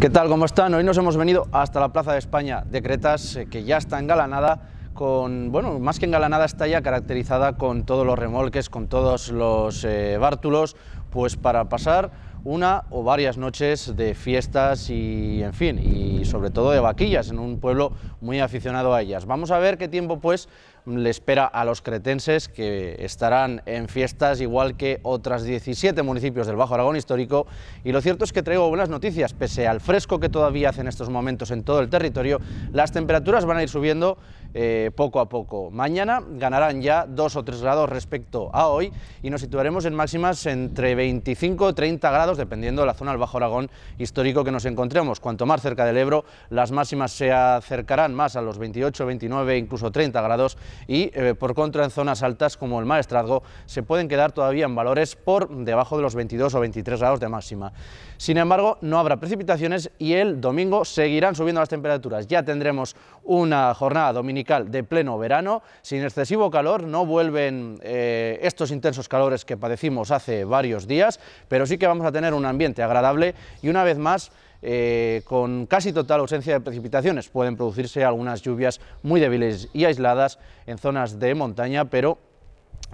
¿Qué tal? ¿Cómo están? Hoy nos hemos venido hasta la Plaza de España de Cretas, eh, que ya está engalanada con, bueno, más que engalanada está ya caracterizada con todos los remolques, con todos los eh, bártulos, pues para pasar una o varias noches de fiestas y, en fin, y sobre todo de vaquillas, en un pueblo muy aficionado a ellas. Vamos a ver qué tiempo, pues, le espera a los cretenses que estarán en fiestas igual que otras 17 municipios del Bajo Aragón histórico y lo cierto es que traigo buenas noticias, pese al fresco que todavía hace en estos momentos en todo el territorio, las temperaturas van a ir subiendo eh, poco a poco. Mañana ganarán ya dos o tres grados respecto a hoy y nos situaremos en máximas entre 25 o 30 grados dependiendo de la zona del Bajo Aragón histórico que nos encontremos. Cuanto más cerca del Ebro, las máximas se acercarán más a los 28, 29, incluso 30 grados y eh, por contra en zonas altas como el Maestrazgo se pueden quedar todavía en valores por debajo de los 22 o 23 grados de máxima. Sin embargo, no habrá precipitaciones y el domingo seguirán subiendo las temperaturas. Ya tendremos una jornada dominical de pleno verano, sin excesivo calor, no vuelven eh, estos intensos calores que padecimos hace varios días, pero sí que vamos a tener tener un ambiente agradable y una vez más eh, con casi total ausencia de precipitaciones. Pueden producirse algunas lluvias muy débiles y aisladas en zonas de montaña, pero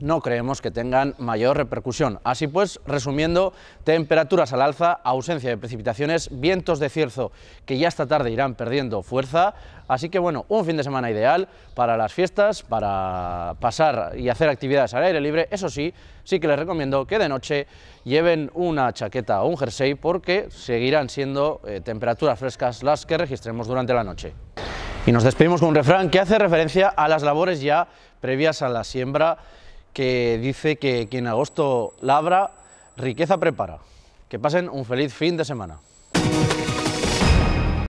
no creemos que tengan mayor repercusión. Así pues, resumiendo, temperaturas al alza, ausencia de precipitaciones, vientos de cierzo que ya esta tarde irán perdiendo fuerza. Así que bueno, un fin de semana ideal para las fiestas, para pasar y hacer actividades al aire libre. Eso sí, sí que les recomiendo que de noche lleven una chaqueta o un jersey porque seguirán siendo eh, temperaturas frescas las que registremos durante la noche. Y nos despedimos con un refrán que hace referencia a las labores ya previas a la siembra que dice que quien agosto labra, riqueza prepara. Que pasen un feliz fin de semana.